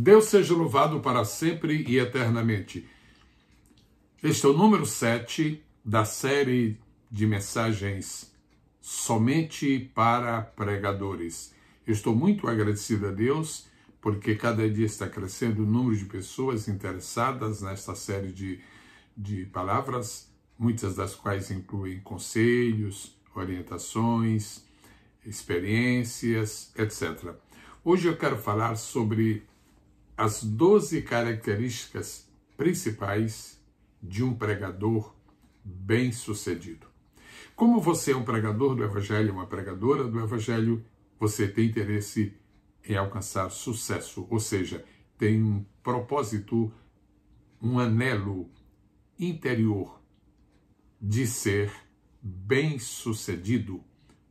Deus seja louvado para sempre e eternamente. Este é o número 7 da série de mensagens somente para pregadores. estou muito agradecido a Deus porque cada dia está crescendo o número de pessoas interessadas nesta série de, de palavras, muitas das quais incluem conselhos, orientações, experiências, etc. Hoje eu quero falar sobre as 12 características principais de um pregador bem-sucedido. Como você é um pregador do Evangelho, uma pregadora do Evangelho, você tem interesse em alcançar sucesso, ou seja, tem um propósito, um anelo interior de ser bem-sucedido,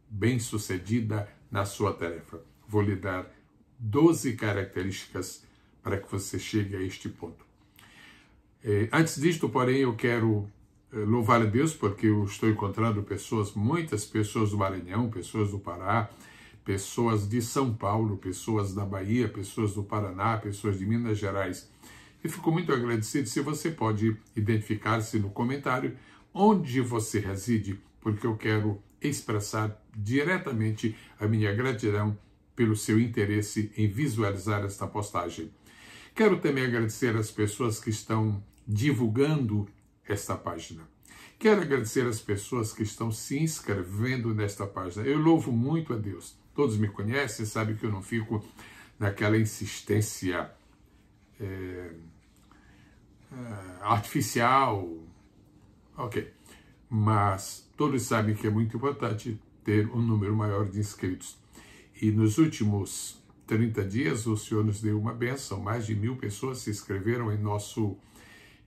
bem-sucedida na sua tarefa. Vou lhe dar 12 características para que você chegue a este ponto. É, antes disto, porém, eu quero é, louvar a Deus porque eu estou encontrando pessoas, muitas pessoas do Maranhão, pessoas do Pará, pessoas de São Paulo, pessoas da Bahia, pessoas do Paraná, pessoas de Minas Gerais. E fico muito agradecido se você pode identificar-se no comentário onde você reside, porque eu quero expressar diretamente a minha gratidão pelo seu interesse em visualizar esta postagem. Quero também agradecer as pessoas que estão divulgando esta página. Quero agradecer as pessoas que estão se inscrevendo nesta página. Eu louvo muito a Deus. Todos me conhecem, sabem que eu não fico naquela insistência é, é artificial. Ok. Mas todos sabem que é muito importante ter um número maior de inscritos. E nos últimos 30 dias, o Senhor nos deu uma benção. Mais de mil pessoas se inscreveram em nosso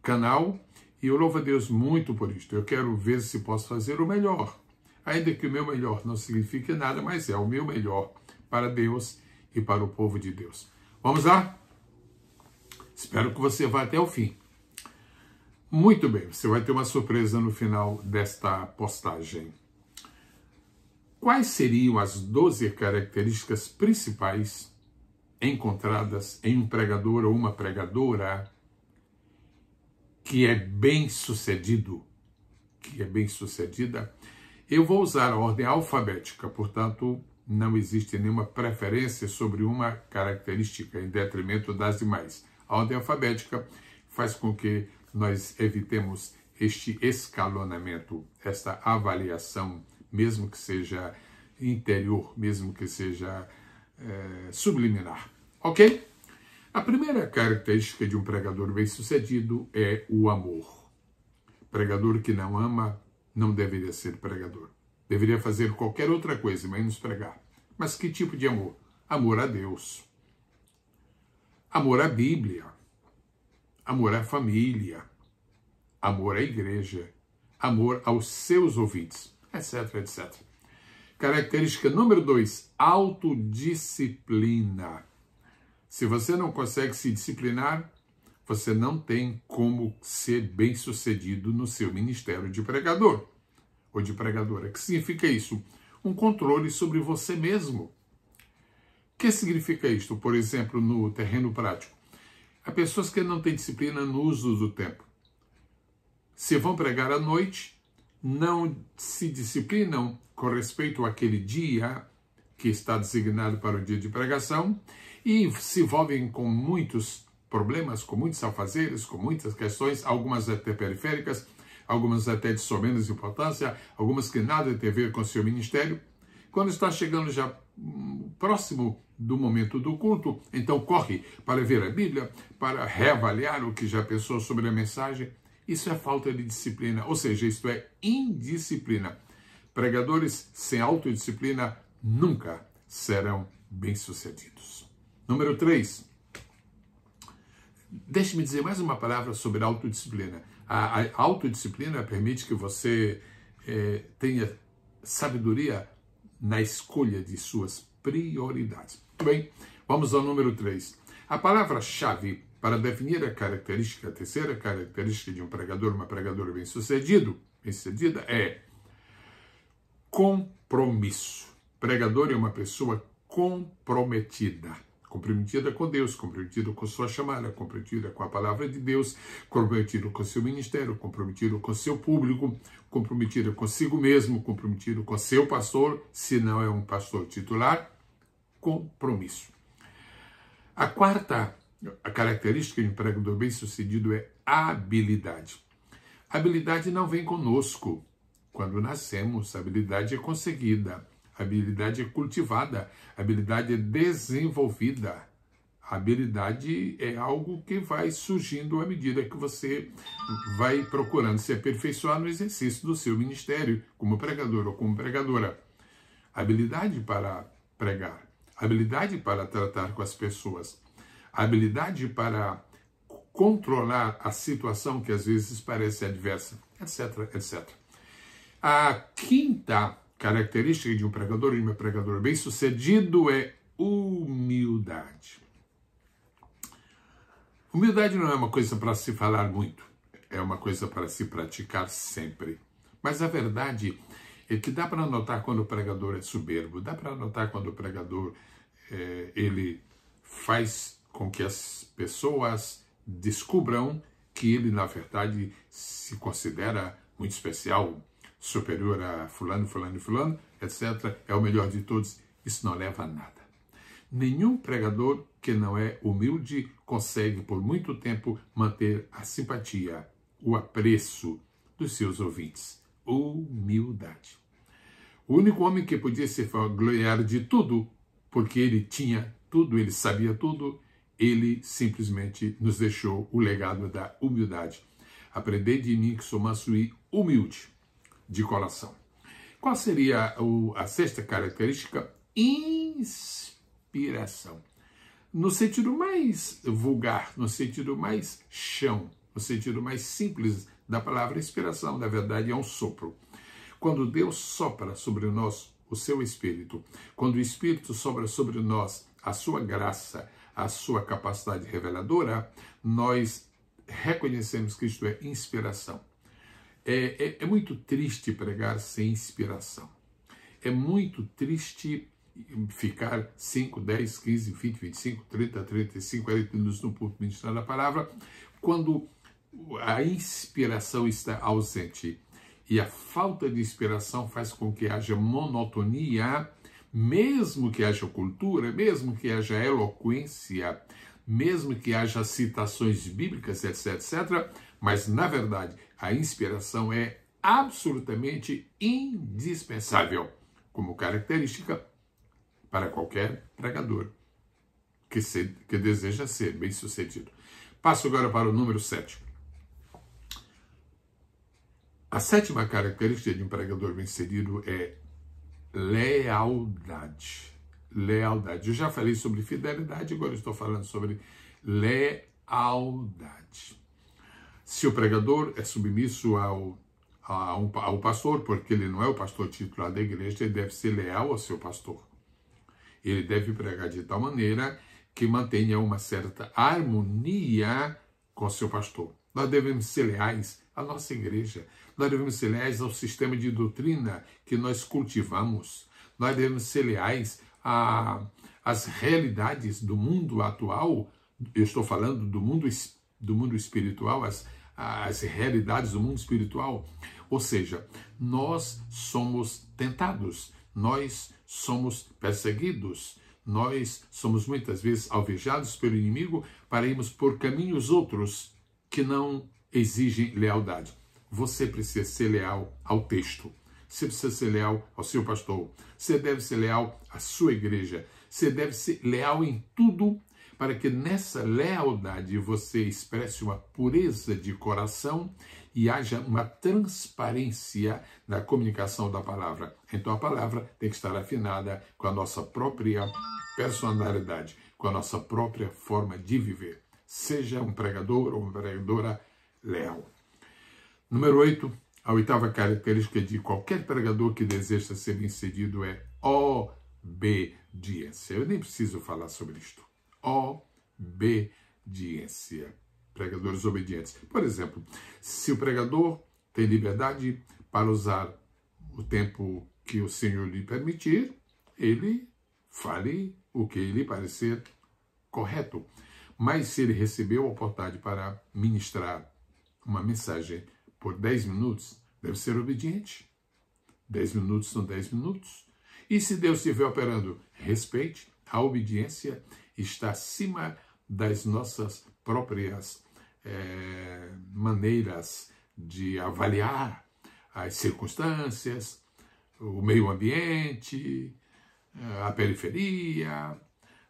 canal e eu louvo a Deus muito por isto. Eu quero ver se posso fazer o melhor, ainda que o meu melhor não signifique nada, mas é o meu melhor para Deus e para o povo de Deus. Vamos lá? Espero que você vá até o fim. Muito bem, você vai ter uma surpresa no final desta postagem quais seriam as 12 características principais encontradas em um pregador ou uma pregadora que é bem sucedido, que é bem sucedida, eu vou usar a ordem alfabética, portanto, não existe nenhuma preferência sobre uma característica em detrimento das demais. A ordem alfabética faz com que nós evitemos este escalonamento, esta avaliação mesmo que seja interior, mesmo que seja é, subliminar. Ok? A primeira característica de um pregador bem-sucedido é o amor. Pregador que não ama não deveria ser pregador. Deveria fazer qualquer outra coisa, menos pregar. Mas que tipo de amor? Amor a Deus. Amor à Bíblia. Amor à família. Amor à igreja. Amor aos seus ouvintes etc, etc. Característica número dois, autodisciplina. Se você não consegue se disciplinar, você não tem como ser bem sucedido no seu ministério de pregador ou de pregadora. o que significa isso? Um controle sobre você mesmo. O que significa isto, por exemplo, no terreno prático? Há pessoas que não têm disciplina no uso do tempo. Se vão pregar à noite, não se disciplinam com respeito àquele dia que está designado para o dia de pregação e se envolvem com muitos problemas, com muitos alfazeres, com muitas questões, algumas até periféricas, algumas até de somente importância, algumas que nada tem a ver com o seu ministério. Quando está chegando já hum, próximo do momento do culto, então corre para ver a Bíblia, para reavaliar o que já pensou sobre a mensagem isso é falta de disciplina, ou seja, isto é indisciplina. Pregadores sem autodisciplina nunca serão bem-sucedidos. Número 3. Deixe-me dizer mais uma palavra sobre autodisciplina. A, a autodisciplina permite que você eh, tenha sabedoria na escolha de suas prioridades. Muito bem, vamos ao número 3. A palavra-chave para definir a característica, a terceira característica de um pregador, uma pregadora bem-sucedido, bem-sucedida é compromisso. Pregador é uma pessoa comprometida, comprometida com Deus, comprometida com sua chamada, comprometida com a palavra de Deus, comprometida com seu ministério, comprometida com seu público, comprometida consigo mesmo, comprometida com seu pastor, se não é um pastor titular, compromisso. A quarta a característica do empregador bem-sucedido é habilidade. habilidade não vem conosco. Quando nascemos, a habilidade é conseguida, a habilidade é cultivada, a habilidade é desenvolvida. A habilidade é algo que vai surgindo à medida que você vai procurando se aperfeiçoar no exercício do seu ministério, como pregador ou como pregadora. Habilidade para pregar, habilidade para tratar com as pessoas, a habilidade para controlar a situação que às vezes parece adversa, etc, etc. A quinta característica de um pregador e de um pregador bem-sucedido é humildade. Humildade não é uma coisa para se falar muito, é uma coisa para se praticar sempre. Mas a verdade é que dá para notar quando o pregador é soberbo, dá para notar quando o pregador é, ele faz com que as pessoas descubram que ele, na verdade, se considera muito especial, superior a fulano, fulano, fulano, etc., é o melhor de todos, isso não leva a nada. Nenhum pregador que não é humilde consegue, por muito tempo, manter a simpatia, o apreço dos seus ouvintes. Humildade. O único homem que podia se gloriar de tudo, porque ele tinha tudo, ele sabia tudo, ele simplesmente nos deixou o legado da humildade. Aprender de mim que sou manso e humilde de coração. Qual seria a sexta característica? Inspiração. No sentido mais vulgar, no sentido mais chão, no sentido mais simples da palavra inspiração, na verdade é um sopro. Quando Deus sopra sobre nós o seu espírito, quando o espírito sopra sobre nós a sua graça, a sua capacidade reveladora, nós reconhecemos que isto é inspiração. É, é, é muito triste pregar sem inspiração. É muito triste ficar 5, 10, 15, 20, 25, 30, 35, 40 minutos no púlpito ministrando a palavra, quando a inspiração está ausente. E a falta de inspiração faz com que haja monotonia mesmo que haja cultura, mesmo que haja eloquência, mesmo que haja citações bíblicas, etc, etc, mas na verdade a inspiração é absolutamente indispensável como característica para qualquer pregador que, se, que deseja ser bem-sucedido. Passo agora para o número 7. A sétima característica de um pregador bem-sucedido é lealdade. Lealdade. Eu já falei sobre fidelidade, agora estou falando sobre lealdade. Se o pregador é submisso ao, ao, ao pastor, porque ele não é o pastor titular da igreja, ele deve ser leal ao seu pastor. Ele deve pregar de tal maneira que mantenha uma certa harmonia com seu pastor. Nós devemos ser leais à nossa igreja. Nós devemos ser leais ao sistema de doutrina que nós cultivamos. Nós devemos ser leais a, as realidades do mundo atual, eu estou falando do mundo, do mundo espiritual, as, as realidades do mundo espiritual. Ou seja, nós somos tentados, nós somos perseguidos, nós somos muitas vezes alvejados pelo inimigo para irmos por caminhos outros que não exigem lealdade você precisa ser leal ao texto. Você precisa ser leal ao seu pastor. Você deve ser leal à sua igreja. Você deve ser leal em tudo para que nessa lealdade você expresse uma pureza de coração e haja uma transparência na comunicação da palavra. Então a palavra tem que estar afinada com a nossa própria personalidade, com a nossa própria forma de viver. Seja um pregador ou uma pregadora leal. Número 8, a oitava característica de qualquer pregador que deseja ser bem-sucedido é obediência. Eu nem preciso falar sobre isto. Obediência. Pregadores obedientes. Por exemplo, se o pregador tem liberdade para usar o tempo que o Senhor lhe permitir, ele fale o que lhe parecer correto. Mas se ele recebeu a oportunidade para ministrar uma mensagem por 10 minutos, deve ser obediente. 10 minutos são 10 minutos. E se Deus estiver operando, respeite. A obediência está acima das nossas próprias é, maneiras de avaliar as circunstâncias, o meio ambiente, eh, a periferia,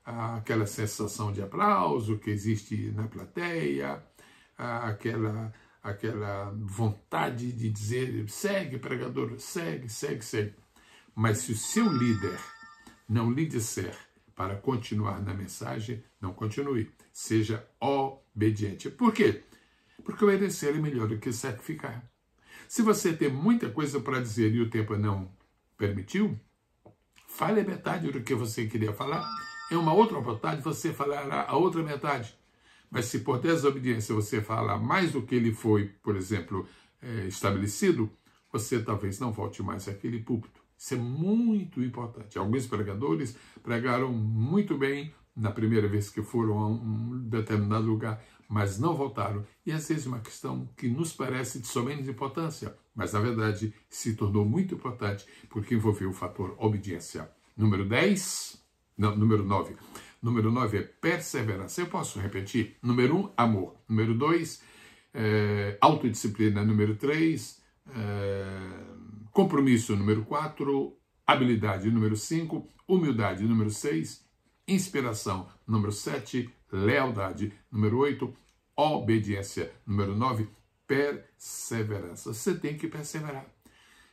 aquela sensação de aplauso que existe na plateia, aquela aquela vontade de dizer segue, pregador, segue, segue, segue. Mas se o seu líder não lhe disser para continuar na mensagem, não continue. Seja obediente. Por quê? Porque obedecer é melhor do que sacrificar. Se você tem muita coisa para dizer e o tempo não permitiu, fale a metade do que você queria falar. é uma outra vontade você falará a outra metade. Mas se por desobediência você fala mais do que ele foi, por exemplo, é, estabelecido, você talvez não volte mais àquele púlpito. Isso é muito importante. Alguns pregadores pregaram muito bem na primeira vez que foram a um determinado lugar, mas não voltaram. E às vezes é uma questão que nos parece de somente importância, mas na verdade se tornou muito importante porque envolveu o fator obediência. Número 10, não, número 9. Número 9 é perseverança. Eu posso repetir? Número 1, um, amor. Número 2, é, eh, autodisciplina. Número 3, é, eh, compromisso. Número 4, habilidade. Número 5, humildade. Número 6, inspiração. Número 7, lealdade. Número 8, obediência. Número 9, perseverança. Você tem que perseverar.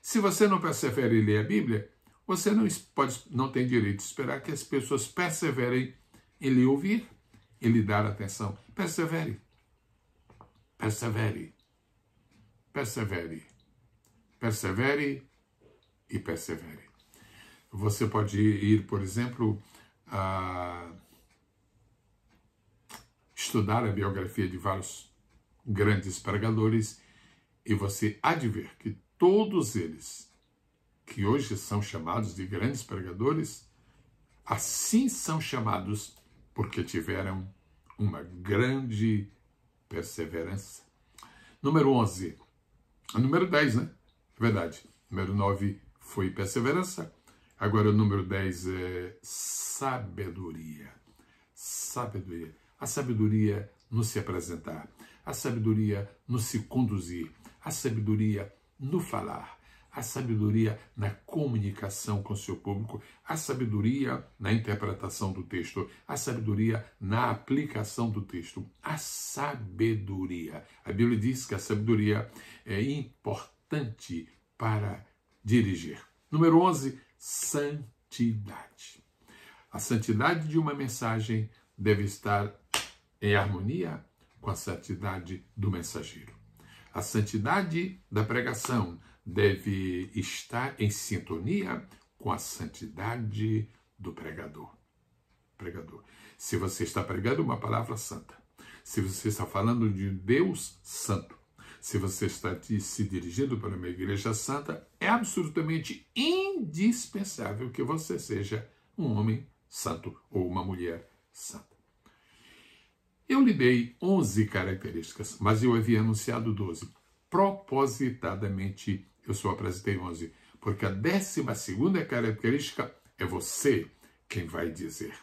Se você não persevera e lê a Bíblia, você não, pode, não tem direito de esperar que as pessoas perseverem em lhe ouvir, em lhe dar atenção. Persevere. Persevere. Persevere. Persevere e persevere. Você pode ir, por exemplo, a estudar a biografia de vários grandes pregadores e você há de ver que todos eles que hoje são chamados de grandes pregadores, assim são chamados porque tiveram uma grande perseverança. Número 11. Ah, número 10, né? É verdade. Número 9 foi perseverança. Agora o número 10 é sabedoria. Sabedoria. A sabedoria no se apresentar, a sabedoria no se conduzir, a sabedoria no falar, a sabedoria na comunicação com seu público, a sabedoria na interpretação do texto, a sabedoria na aplicação do texto, a sabedoria. A Bíblia diz que a sabedoria é importante para dirigir. Número 11, santidade. A santidade de uma mensagem deve estar em harmonia com a santidade do mensageiro. A santidade da pregação, deve estar em sintonia com a santidade do pregador. Pregador. Se você está pregando uma palavra santa, se você está falando de Deus santo, se você está se dirigindo para uma igreja santa, é absolutamente indispensável que você seja um homem santo ou uma mulher santa. Eu lhe dei 11 características, mas eu havia anunciado 12, propositadamente eu só apresentei 11, porque a décima segunda característica é você quem vai dizer.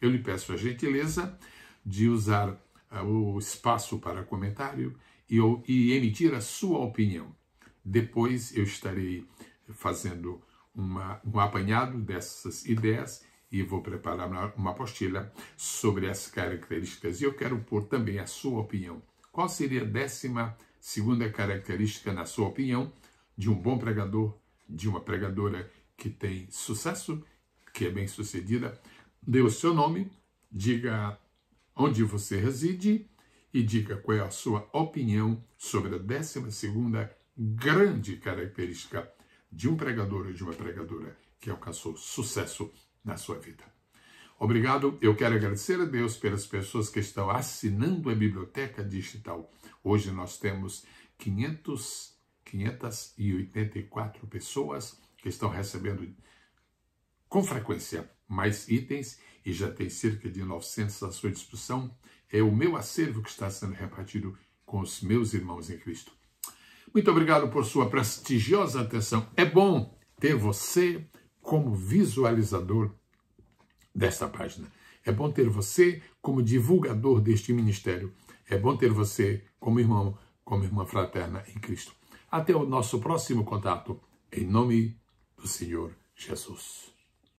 Eu lhe peço a gentileza de usar ah, o espaço para comentário e, e emitir a sua opinião. Depois eu estarei fazendo uma, um apanhado dessas ideias e vou preparar uma apostila sobre essas características. E eu quero pôr também a sua opinião. Qual seria a décima segunda característica, na sua opinião, de um bom pregador, de uma pregadora que tem sucesso, que é bem sucedida. Dê o seu nome, diga onde você reside e diga qual é a sua opinião sobre a 12 grande característica de um pregador ou de uma pregadora que alcançou sucesso na sua vida. Obrigado, eu quero agradecer a Deus pelas pessoas que estão assinando a biblioteca digital. Hoje nós temos 500 584 pessoas que estão recebendo com frequência mais itens e já tem cerca de 900 à sua disposição. É o meu acervo que está sendo repartido com os meus irmãos em Cristo. Muito obrigado por sua prestigiosa atenção. É bom ter você como visualizador desta página. É bom ter você como divulgador deste ministério. É bom ter você como irmão, como irmã fraterna em Cristo. Até o nosso próximo contato, em nome do Senhor Jesus.